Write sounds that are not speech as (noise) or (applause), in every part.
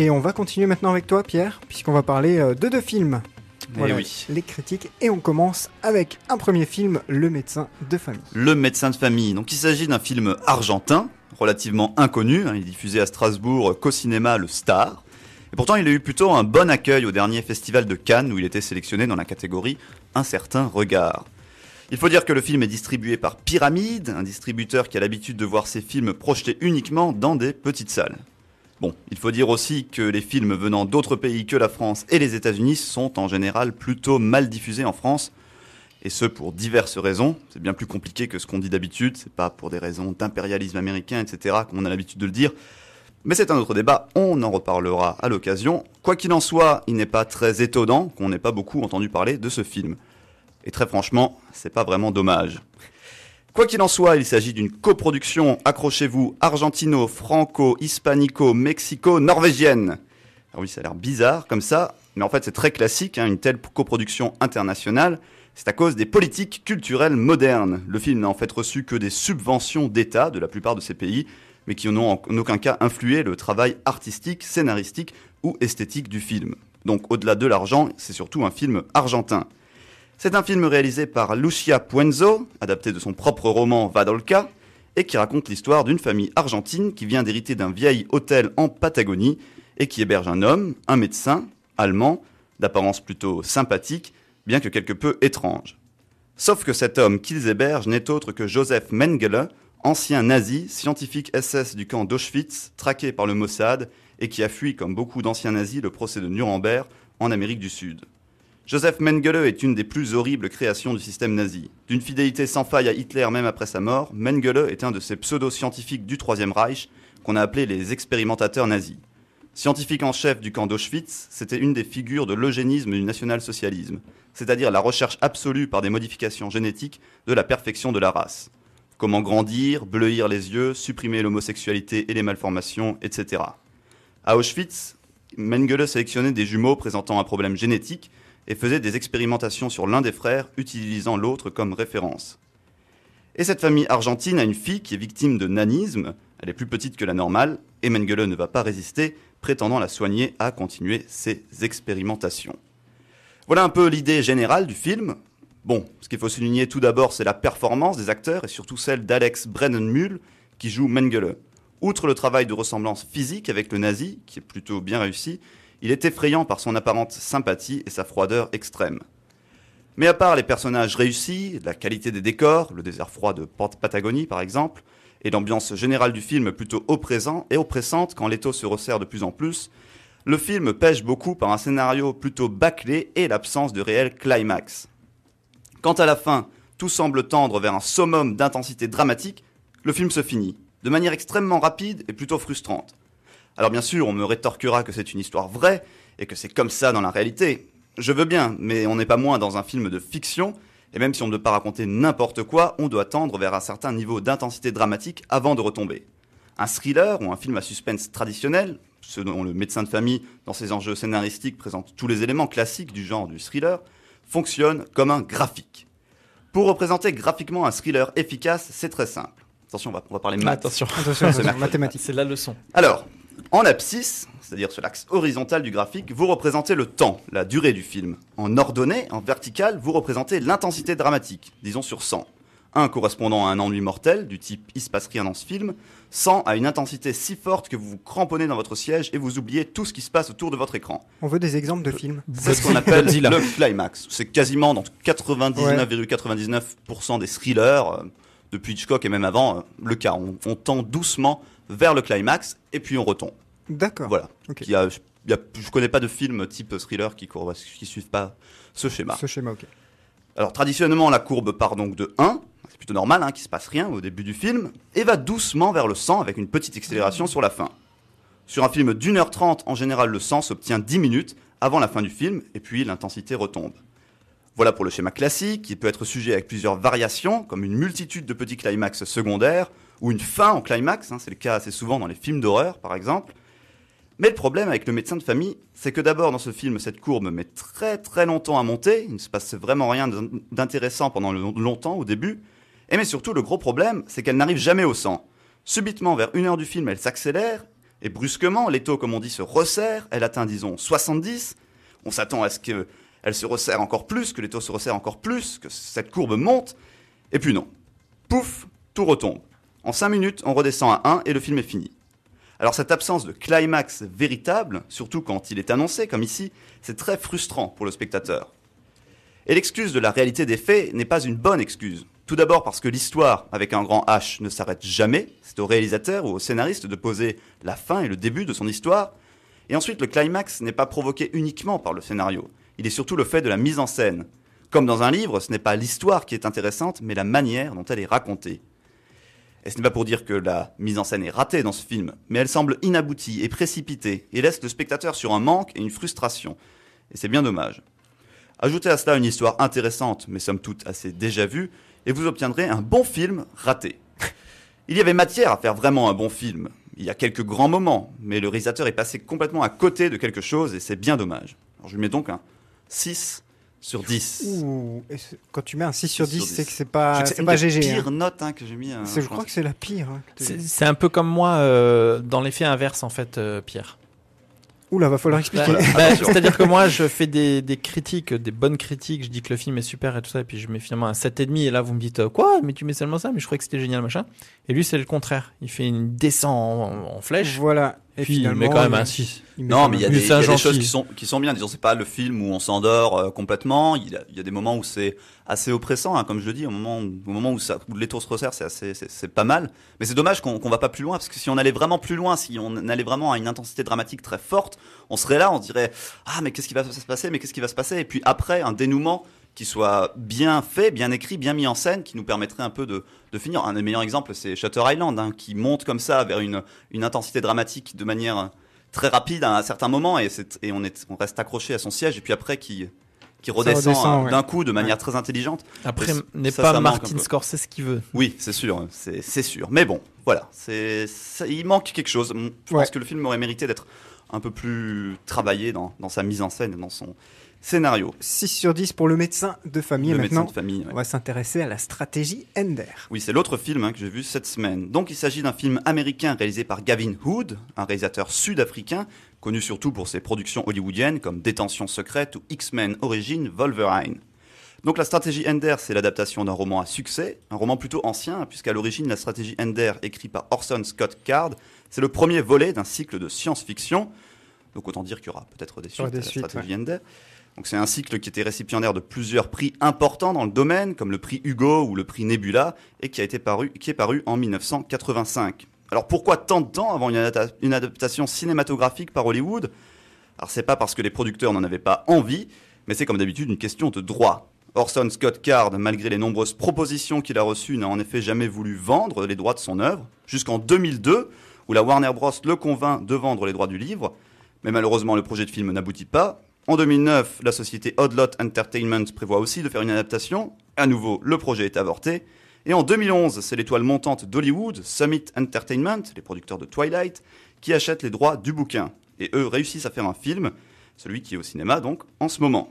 Et on va continuer maintenant avec toi, Pierre, puisqu'on va parler euh, de deux films. Eh voilà, oui. les critiques. Et on commence avec un premier film, Le médecin de famille. Le médecin de famille. Donc il s'agit d'un film argentin, relativement inconnu. Hein. il est diffusé à Strasbourg, qu'au euh, cinéma Le Star. Et pourtant, il a eu plutôt un bon accueil au dernier festival de Cannes où il était sélectionné dans la catégorie Un certain regard. Il faut dire que le film est distribué par Pyramide, un distributeur qui a l'habitude de voir ses films projetés uniquement dans des petites salles. Bon, il faut dire aussi que les films venant d'autres pays que la France et les États-Unis sont en général plutôt mal diffusés en France, et ce pour diverses raisons. C'est bien plus compliqué que ce qu'on dit d'habitude, c'est pas pour des raisons d'impérialisme américain, etc., comme on a l'habitude de le dire. Mais c'est un autre débat, on en reparlera à l'occasion. Quoi qu'il en soit, il n'est pas très étonnant qu'on n'ait pas beaucoup entendu parler de ce film. Et très franchement, c'est pas vraiment dommage. Quoi qu'il en soit, il s'agit d'une coproduction, accrochez-vous, argentino, franco, hispanico, mexico, norvégienne. Alors oui, ça a l'air bizarre comme ça, mais en fait c'est très classique, hein, une telle coproduction internationale. C'est à cause des politiques culturelles modernes. Le film n'a en fait reçu que des subventions d'État de la plupart de ces pays, mais qui n'ont en aucun cas influé le travail artistique, scénaristique ou esthétique du film. Donc au-delà de l'argent, c'est surtout un film argentin. C'est un film réalisé par Lucia Puenzo, adapté de son propre roman Vadolka, et qui raconte l'histoire d'une famille argentine qui vient d'hériter d'un vieil hôtel en Patagonie et qui héberge un homme, un médecin, allemand, d'apparence plutôt sympathique, bien que quelque peu étrange. Sauf que cet homme qu'ils hébergent n'est autre que Joseph Mengele, ancien nazi, scientifique SS du camp d'Auschwitz, traqué par le Mossad et qui a fui, comme beaucoup d'anciens nazis, le procès de Nuremberg en Amérique du Sud. Joseph Mengele est une des plus horribles créations du système nazi. D'une fidélité sans faille à Hitler même après sa mort, Mengele est un de ces pseudo-scientifiques du Troisième Reich qu'on a appelé les expérimentateurs nazis. Scientifique en chef du camp d'Auschwitz, c'était une des figures de l'eugénisme du national-socialisme, c'est-à-dire la recherche absolue par des modifications génétiques de la perfection de la race. Comment grandir, bleuir les yeux, supprimer l'homosexualité et les malformations, etc. À Auschwitz, Mengele sélectionnait des jumeaux présentant un problème génétique et faisait des expérimentations sur l'un des frères, utilisant l'autre comme référence. Et cette famille argentine a une fille qui est victime de nanisme, elle est plus petite que la normale, et Mengele ne va pas résister, prétendant la soigner à continuer ses expérimentations. Voilà un peu l'idée générale du film. Bon, ce qu'il faut souligner tout d'abord, c'est la performance des acteurs et surtout celle d'Alex Mull qui joue Mengele. Outre le travail de ressemblance physique avec le nazi, qui est plutôt bien réussi, il est effrayant par son apparente sympathie et sa froideur extrême. Mais à part les personnages réussis, la qualité des décors, le désert froid de Patagonie par exemple, et l'ambiance générale du film plutôt présent et oppressante quand l'étau se resserre de plus en plus, le film pêche beaucoup par un scénario plutôt bâclé et l'absence de réel climax. Quant à la fin, tout semble tendre vers un summum d'intensité dramatique, le film se finit, de manière extrêmement rapide et plutôt frustrante. Alors bien sûr, on me rétorquera que c'est une histoire vraie et que c'est comme ça dans la réalité. Je veux bien, mais on n'est pas moins dans un film de fiction, et même si on ne peut pas raconter n'importe quoi, on doit tendre vers un certain niveau d'intensité dramatique avant de retomber. Un thriller ou un film à suspense traditionnel, ce dont le médecin de famille, dans ses enjeux scénaristiques, présente tous les éléments classiques du genre du thriller, fonctionne comme un graphique. Pour représenter graphiquement un thriller efficace, c'est très simple. Attention, on va, parler maths. Attention, attention, (laughs) mathématiques. C'est la leçon. Alors, en abscisse, c'est-à-dire sur l'axe horizontal du graphique, vous représentez le temps, la durée du film. En ordonnée, en verticale, vous représentez l'intensité dramatique, disons sur 100. 1 correspondant à un ennui mortel, du type il se passe rien dans ce film, 100 à une intensité si forte que vous vous cramponnez dans votre siège et vous oubliez tout ce qui se passe autour de votre écran. On veut des exemples de euh, films. C'est ce qu'on appelle le climax. C'est quasiment dans 99,99% des thrillers, euh, depuis Hitchcock et même avant, euh, le cas. on tend doucement vers le climax, et puis on retombe. D'accord. Voilà. je connais pas de film type thriller qui ne qui suivent pas ce schéma. Ce schéma, ok. Alors traditionnellement, la courbe part donc de 1, c'est plutôt normal, hein, qu'il ne se passe rien au début du film, et va doucement vers le 100 avec une petite accélération sur la fin. Sur un film d'1h30, en général, le 100 s'obtient 10 minutes avant la fin du film, et puis l'intensité retombe. Voilà pour le schéma classique, qui peut être sujet avec plusieurs variations, comme une multitude de petits climax secondaires, ou une fin en climax, hein, c'est le cas assez souvent dans les films d'horreur par exemple. Mais le problème avec le médecin de famille, c'est que d'abord dans ce film, cette courbe met très très longtemps à monter, il ne se passe vraiment rien d'intéressant pendant longtemps au début, et mais surtout le gros problème, c'est qu'elle n'arrive jamais au sang. Subitement, vers une heure du film, elle s'accélère, et brusquement, l'étau, comme on dit, se resserre, elle atteint, disons, 70, on s'attend à ce qu'elle se resserre encore plus, que les taux se resserre encore plus, que cette courbe monte, et puis non. Pouf, tout retombe. En 5 minutes, on redescend à 1 et le film est fini. Alors cette absence de climax véritable, surtout quand il est annoncé comme ici, c'est très frustrant pour le spectateur. Et l'excuse de la réalité des faits n'est pas une bonne excuse. Tout d'abord parce que l'histoire, avec un grand H, ne s'arrête jamais, c'est au réalisateur ou au scénariste de poser la fin et le début de son histoire, et ensuite le climax n'est pas provoqué uniquement par le scénario, il est surtout le fait de la mise en scène. Comme dans un livre, ce n'est pas l'histoire qui est intéressante, mais la manière dont elle est racontée. Et ce n'est pas pour dire que la mise en scène est ratée dans ce film, mais elle semble inaboutie et précipitée, et laisse le spectateur sur un manque et une frustration. Et c'est bien dommage. Ajoutez à cela une histoire intéressante, mais somme toute assez déjà vue, et vous obtiendrez un bon film raté. Il y avait matière à faire vraiment un bon film. Il y a quelques grands moments, mais le réalisateur est passé complètement à côté de quelque chose, et c'est bien dommage. Alors je lui mets donc un 6 sur 10. quand tu mets un 6 sur 10, c'est que c'est pas, c'est pas GG. C'est la pire note que j'ai mis. Euh, je, crois que c'est la pire. Hein, c'est un peu comme moi euh, dans l'effet inverse, en fait, euh, Pierre. Oula, va falloir bah, expliquer. Bah, (laughs) c'est-à-dire que moi, je fais des, critiques, des bonnes critiques. Je dis que le film est super et tout ça, et puis je mets finalement un 7,5. Et là, vous me dites, quoi Mais tu mets seulement ça Mais je croyais que c'était génial, machin. Et lui, c'est le contraire. Il fait une descente en flèche. Voilà. Et puis il met quand même un 6. Non, mais il y a, des, choses qui sont, qui sont bien. Disons, c'est pas le film où on s'endort euh, complètement. Il y, a, des moments où c'est assez oppressant, hein, comme je le dis. Au moment où, au moment où, les tours se resserrent, c'est c'est pas mal. Mais c'est dommage qu'on qu'on va pas plus loin, parce que si on allait vraiment plus loin, si on allait vraiment à une intensité dramatique très forte, on serait là, on dirait ah mais qu'est-ce qui va se passer, mais qu'est-ce qui va se passer, et puis après un dénouement qui soit bien fait, bien écrit, bien mis en scène, qui nous permettrait un peu de, finir. Un des meilleurs exemples, c'est Shutter Island, hein, qui monte comme ça vers une, intensité dramatique de manière très rapide à un certain moment, et, on, reste accroché à son siège, et puis après qui, qui redescend, hein, d'un coup de manière très intelligente. Après, n'est pas Martin Scorsese qui veut. Oui, c'est sûr, c'est sûr. Mais bon, voilà, il manque quelque chose. Je pense que le film aurait mérité d'être un peu plus travaillé dans, dans, sa mise en scène, dans son Scénario. 6 sur 10 pour le médecin de famille. maintenant, on va s'intéresser à la stratégie Ender. Oui, c'est l'autre film hein, que j'ai vu cette semaine. Donc, il s'agit d'un film américain réalisé par Gavin Hood, un réalisateur sud-africain connu surtout pour ses productions hollywoodiennes comme Détention secrète ou X-Men Origine, Wolverine. Donc la stratégie Ender, c'est l'adaptation d'un roman à succès, un roman plutôt ancien, hein, puisqu'à l'origine la stratégie Ender, écrit par Orson Scott Card, c'est le premier volet d'un cycle de science-fiction. Donc autant dire qu'il y aura peut-être des suites à la stratégie Ender c'est un cycle qui était récipiendaire de plusieurs prix importants dans le domaine, comme le prix Hugo ou le prix Nebula, et qui, a été paru, qui est paru en 1985. Alors pourquoi tant de temps avant une, adaptation cinématographique par Hollywood Alors c'est pas parce que les producteurs n'en avaient pas envie, mais c'est comme d'habitude une question de droit. Orson Scott Card, malgré les nombreuses propositions qu'il a reçues, n'a en effet jamais voulu vendre les droits de son œuvre, jusqu'en 2002, où la Warner Bros. le convainc de vendre les droits du livre. Mais malheureusement, le projet de film n'aboutit pas, en 2009, la société Oddlot Entertainment prévoit aussi de faire une adaptation. À nouveau, le projet est avorté. Et en 2011, c'est l'étoile montante d'Hollywood, Summit Entertainment, les producteurs de Twilight, qui achètent les droits du bouquin. Et eux réussissent à faire un film, celui qui est au cinéma donc en ce moment.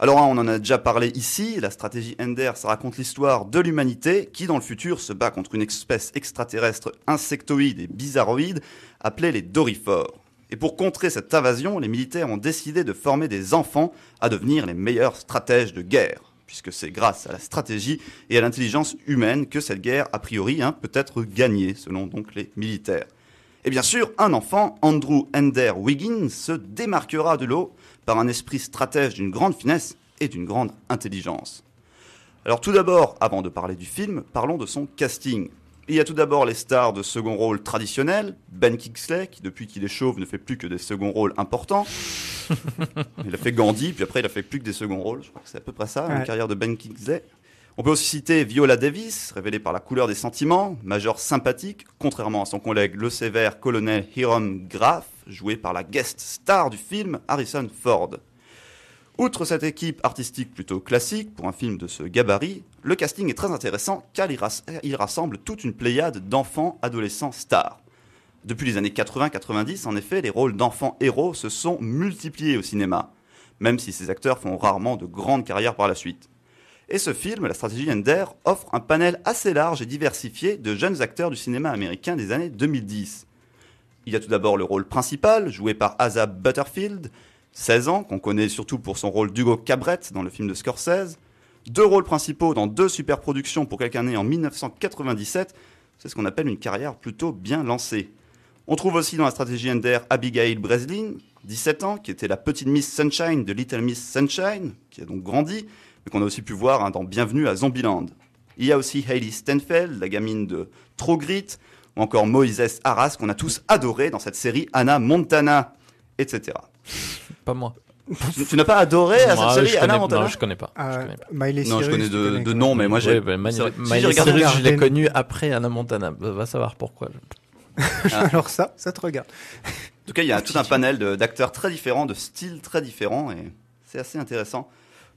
Alors hein, on en a déjà parlé ici, la stratégie Ender, ça raconte l'histoire de l'humanité qui dans le futur se bat contre une espèce extraterrestre insectoïde et bizarroïde appelée les dorifores. Et pour contrer cette invasion, les militaires ont décidé de former des enfants à devenir les meilleurs stratèges de guerre, puisque c'est grâce à la stratégie et à l'intelligence humaine que cette guerre, a priori, hein, peut être gagnée, selon donc les militaires. Et bien sûr, un enfant, Andrew Ender Wiggin, se démarquera de l'eau par un esprit stratège d'une grande finesse et d'une grande intelligence. Alors tout d'abord, avant de parler du film, parlons de son casting. Il y a tout d'abord les stars de second rôle traditionnel Ben Kingsley, qui depuis qu'il est chauve ne fait plus que des seconds rôles importants. (laughs) il a fait Gandhi, puis après il a fait plus que des seconds rôles. Je crois que c'est à peu près ça, la carrière de Ben Kingsley. On peut aussi citer Viola Davis, révélée par la couleur des sentiments, major sympathique, contrairement à son collègue le sévère colonel Hiram Graff, joué par la guest star du film Harrison Ford. Outre cette équipe artistique plutôt classique pour un film de ce gabarit, le casting est très intéressant car il, rassemble toute une pléiade d'enfants, adolescents, stars. Depuis les années 80-90, en effet, les rôles d'enfants héros se sont multipliés au cinéma, même si ces acteurs font rarement de grandes carrières par la suite. Et ce film, La stratégie Ender, offre un panel assez large et diversifié de jeunes acteurs du cinéma américain des années 2010. Il y a tout d'abord le rôle principal, joué par Asa Butterfield, 16 ans, qu'on connaît surtout pour son rôle d'Hugo Cabret dans le film de Scorsese, deux rôles principaux dans deux super productions pour quelqu'un né en 1997, c'est ce qu'on appelle une carrière plutôt bien lancée. On trouve aussi dans la stratégie NDR Abigail Breslin, 17 ans, qui était la petite Miss Sunshine de Little Miss Sunshine, qui a donc grandi, mais qu'on a aussi pu voir hein, dans Bienvenue à Zombieland. Il y a aussi Hailey Stenfeld, la gamine de Trogrit, ou encore Moises Arras, qu'on a tous adoré dans cette série Anna Montana, etc. Pas moi. tu, n'as pas adoré cette série Anna Montana Non, je connais pas. Euh, connais pas. non, je connais de, nom, mais moi j'ai. Bah, Miley, je l'ai connu après Anna Montana. Bah, va savoir pourquoi. (laughs) Alors ça, ça te regarde. En tout cas, il y a tout un panel d'acteurs très différents, de styles très différents, et c'est assez intéressant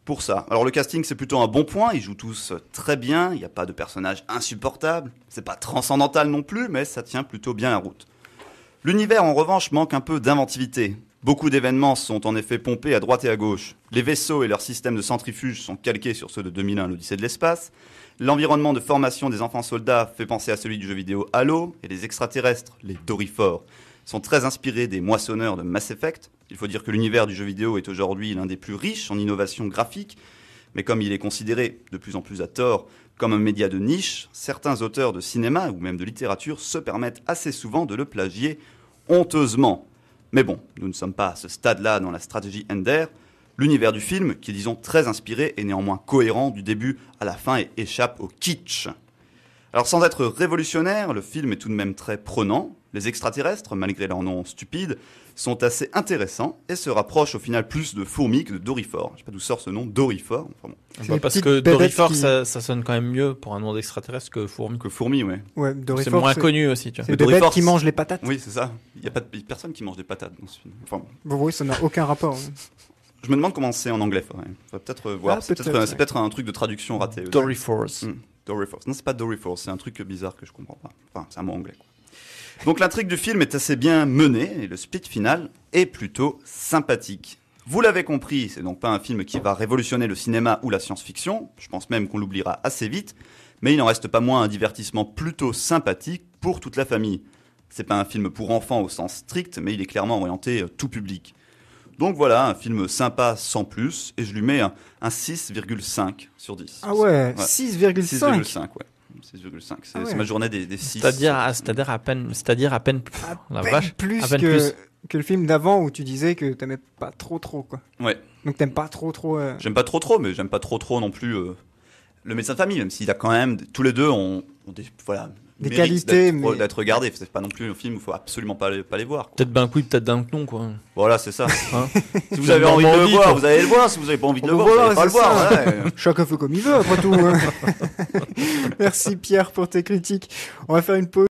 pour ça. Alors le casting, c'est plutôt un bon point. Ils jouent tous très bien. Il n'y a pas de personnage insupportable. C'est pas transcendantal non plus, mais ça tient plutôt bien la route. L'univers, en revanche, manque un peu d'inventivité. Beaucoup d'événements sont en effet pompés à droite et à gauche. Les vaisseaux et leurs systèmes de centrifuge sont calqués sur ceux de 2001, l'Odyssée de l'espace. L'environnement de formation des enfants soldats fait penser à celui du jeu vidéo Halo, et les extraterrestres, les Dorifors, sont très inspirés des moissonneurs de Mass Effect. Il faut dire que l'univers du jeu vidéo est aujourd'hui l'un des plus riches en innovation graphique, mais comme il est considéré, de plus en plus à tort, comme un média de niche, certains auteurs de cinéma ou même de littérature se permettent assez souvent de le plagier honteusement. Mais bon, nous ne sommes pas à ce stade-là dans la stratégie Ender. L'univers du film, qui est disons très inspiré et néanmoins cohérent du début à la fin et échappe au kitsch. Alors sans être révolutionnaire, le film est tout de même très prenant. Les extraterrestres, malgré leur nom stupide, sont assez intéressants et se rapprochent au final plus de fourmis que de Dorifor. Je sais pas d'où sort ce nom, Dorifor. Bah, parce que Dorifor ça, sonne quand même mieux pour un nom d'extraterrestre que fourmi. Que fourmi, ouais. ouais c'est moins connu aussi. C'est des bêtes qui mangent les patates. Oui, c'est ça. Il n'y a pas de personne qui mange des patates dans ce film. Enfin, oui, ça n'a aucun rapport. Hein. Je me demande comment c'est en anglais. Euh, ah, ouais. peut-être voir. c'est peut-être un truc de traduction raté. Dorifor. Mmh. Non, c'est pas Dorifor C'est un truc bizarre que je comprends pas. Enfin, c'est un mot anglais. Donc l'intrigue du film est assez bien menée et le split final est plutôt sympathique. Vous l'avez compris, c'est donc pas un film qui va révolutionner le cinéma ou la science-fiction, je pense même qu'on l'oubliera assez vite, mais il n'en reste pas moins un divertissement plutôt sympathique pour toute la famille. C'est pas un film pour enfants au sens strict, mais il est clairement orienté euh, tout public. Donc voilà, un film sympa sans plus, et je lui mets un, 6,5 sur 10. Ah ouais, ouais. 6,5 6,5 ouais. C'est ah ma journée des, 6. C'est-à-dire à, à, peine, c'est-à-dire à peine, plus, à peine que, plus que le film d'avant où tu disais que tu t'aimais pas trop trop quoi. Ouais. Donc t'aimes pas trop trop. Euh, j'aime pas trop trop, mais j'aime pas trop trop non plus euh, le médecin de famille, même s'il a quand même tous les deux ont, des voilà des qualités d'être regardé c'est pas non plus un film où il faut absolument pas les, pas les voir peut-être d'un coup peut-être d'un non quoi voilà c'est ça hein si vous (laughs) avez envie de le voir vous allez le voir si vous avez pas envie de oh, le ben voir vous allez pas le voir chacun fait comme il veut après tout hein. (laughs) Merci Pierre pour tes critiques. On va faire une pause.